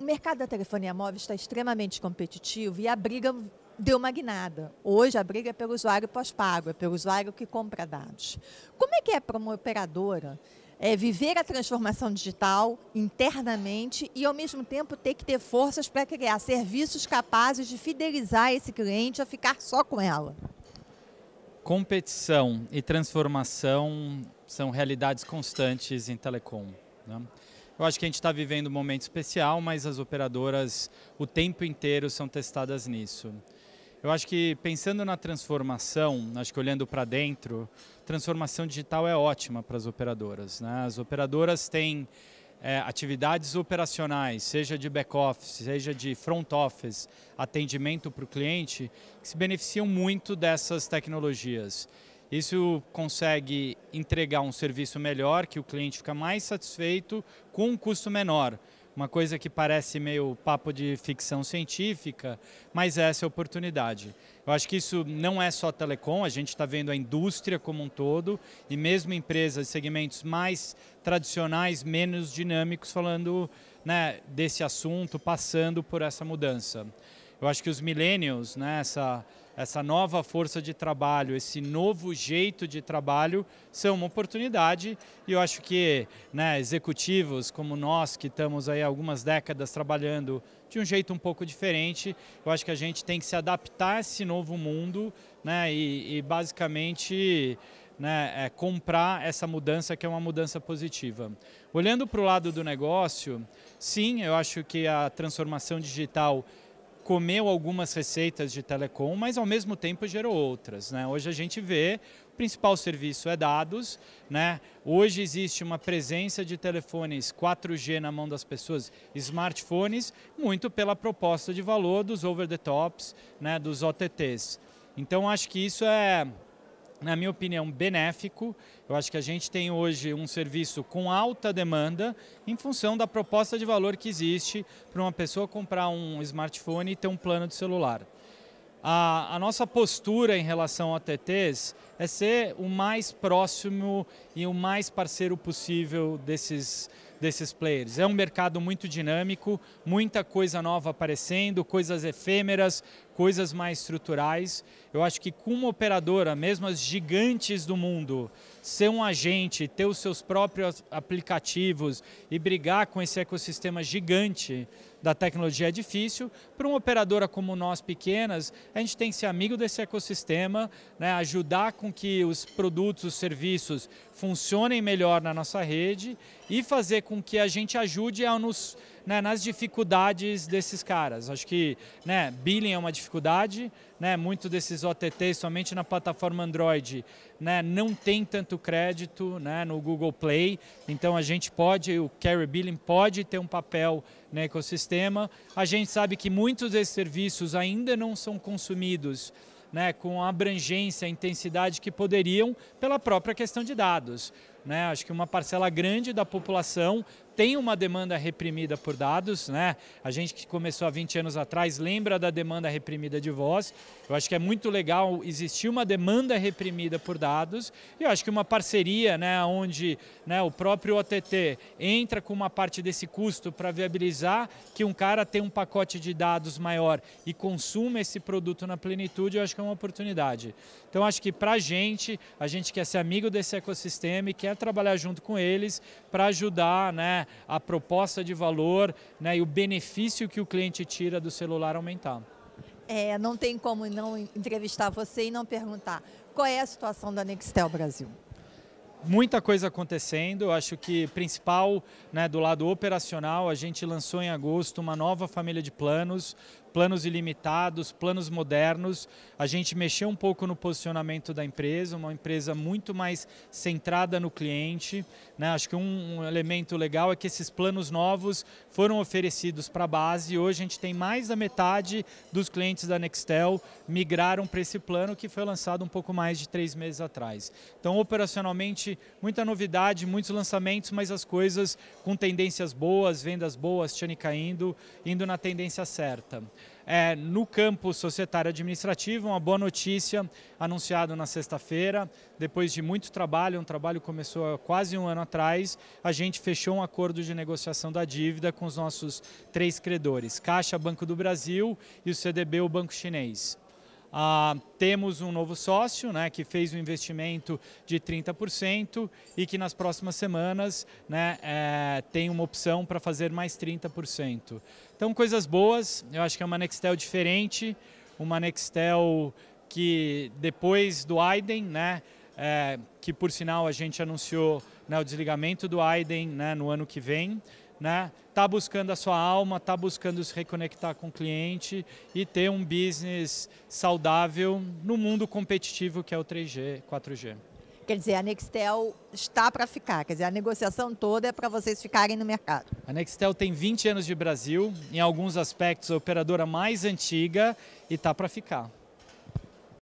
O mercado da telefonia móvel está extremamente competitivo e a briga deu uma guinada. Hoje a briga é pelo usuário pós-pago, é pelo usuário que compra dados. Como é que é para uma operadora é, viver a transformação digital internamente e, ao mesmo tempo, ter que ter forças para criar serviços capazes de fidelizar esse cliente a ficar só com ela? Competição e transformação são realidades constantes em telecom. Né? Eu acho que a gente está vivendo um momento especial, mas as operadoras o tempo inteiro são testadas nisso. Eu acho que pensando na transformação, acho que olhando para dentro, transformação digital é ótima para as operadoras. Né? As operadoras têm é, atividades operacionais, seja de back-office, seja de front-office, atendimento para o cliente, que se beneficiam muito dessas tecnologias. Isso consegue entregar um serviço melhor, que o cliente fica mais satisfeito com um custo menor. Uma coisa que parece meio papo de ficção científica, mas é essa é a oportunidade. Eu acho que isso não é só telecom, a gente está vendo a indústria como um todo e mesmo empresas de segmentos mais tradicionais, menos dinâmicos, falando né, desse assunto, passando por essa mudança. Eu acho que os millennials, né, essa, essa nova força de trabalho, esse novo jeito de trabalho, são uma oportunidade e eu acho que né, executivos como nós, que estamos aí há algumas décadas trabalhando de um jeito um pouco diferente, eu acho que a gente tem que se adaptar a esse novo mundo né, e, e basicamente né, é, comprar essa mudança que é uma mudança positiva. Olhando para o lado do negócio, sim, eu acho que a transformação digital comeu algumas receitas de telecom, mas ao mesmo tempo gerou outras. Né? Hoje a gente vê o principal serviço é dados, né? Hoje existe uma presença de telefones 4G na mão das pessoas, smartphones, muito pela proposta de valor dos over the tops, né? Dos OTTs. Então acho que isso é na minha opinião, benéfico. Eu acho que a gente tem hoje um serviço com alta demanda em função da proposta de valor que existe para uma pessoa comprar um smartphone e ter um plano de celular. A, a, nossa postura em relação a TTs é ser o mais próximo e o mais parceiro possível desses, desses players. É um mercado muito dinâmico, muita coisa nova aparecendo, coisas efêmeras, coisas mais estruturais. Eu acho que com uma operadora, mesmo as gigantes do mundo, ser um agente, ter os seus próprios aplicativos e brigar com esse ecossistema gigante da tecnologia é difícil. Para uma operadora como nós, pequenas, a gente tem que ser amigo desse ecossistema, né, ajudar com que os produtos, os serviços funcionem melhor na nossa rede e fazer com que a gente ajude a nos né, nas dificuldades desses caras. Acho que né, billing é uma dificuldade, né, muito desses OTT somente na plataforma Android né, não tem tanto crédito né, no Google Play, então a gente pode, o Carry Billing pode ter um papel no ecossistema. A gente sabe que muitos desses serviços ainda não são consumidos né, com a abrangência, a intensidade que poderiam pela própria questão de dados. Né? Acho que uma parcela grande da população tem uma demanda reprimida por dados, né? A gente que começou há 20 anos atrás lembra da demanda reprimida de voz. Eu acho que é muito legal existir uma demanda reprimida por dados. E eu acho que uma parceria, né, onde né, o próprio OTT entra com uma parte desse custo para viabilizar que um cara tem um pacote de dados maior e consuma esse produto na plenitude, eu acho que é uma oportunidade. Então acho que para a gente, a gente quer é ser amigo desse ecossistema e quer trabalhar junto com eles para ajudar né, a proposta de valor né, e o benefício que o cliente tira do celular aumentar. É, não tem como não entrevistar você e não perguntar qual é a situação da Nextel Brasil muita coisa acontecendo. acho que principal, né, do lado operacional, a gente lançou em agosto uma nova família de planos planos ilimitados, planos modernos. A gente mexeu um pouco no posicionamento da empresa, uma empresa muito mais centrada no cliente. Né? Acho que um, um, elemento legal é que esses planos novos foram oferecidos para a base. Hoje a gente tem mais da metade dos clientes da Nextel migraram para esse plano que foi lançado um pouco mais de três meses atrás. Então, operacionalmente, muita novidade, muitos lançamentos, mas as coisas com tendências boas, vendas boas, churn caindo, indo na tendência certa. É, no campo societário administrativo, uma boa notícia, anunciado na sexta-feira, depois de muito trabalho, um trabalho que começou há quase um ano atrás, a gente fechou um acordo de negociação da dívida com os nossos três credores, Caixa, Banco do Brasil e o CDB, o Banco Chinês. Ah, temos um novo sócio né, que fez um investimento de 30% e que nas próximas semanas né, é, tem uma opção para fazer mais 30%. Então, coisas boas, eu acho que é uma Nextel diferente, uma Nextel que depois do Aiden, né, é, que por sinal a gente anunciou né, o desligamento do Aiden né, no ano que vem, né? Tá buscando a sua alma, tá buscando se reconectar com o cliente e ter um business saudável no mundo competitivo que é o 3G, 4G. Quer dizer, a Nextel está para ficar, quer dizer, a negociação toda é para vocês ficarem no mercado. A Nextel tem 20 anos de Brasil, em alguns aspectos a operadora mais antiga e tá para ficar.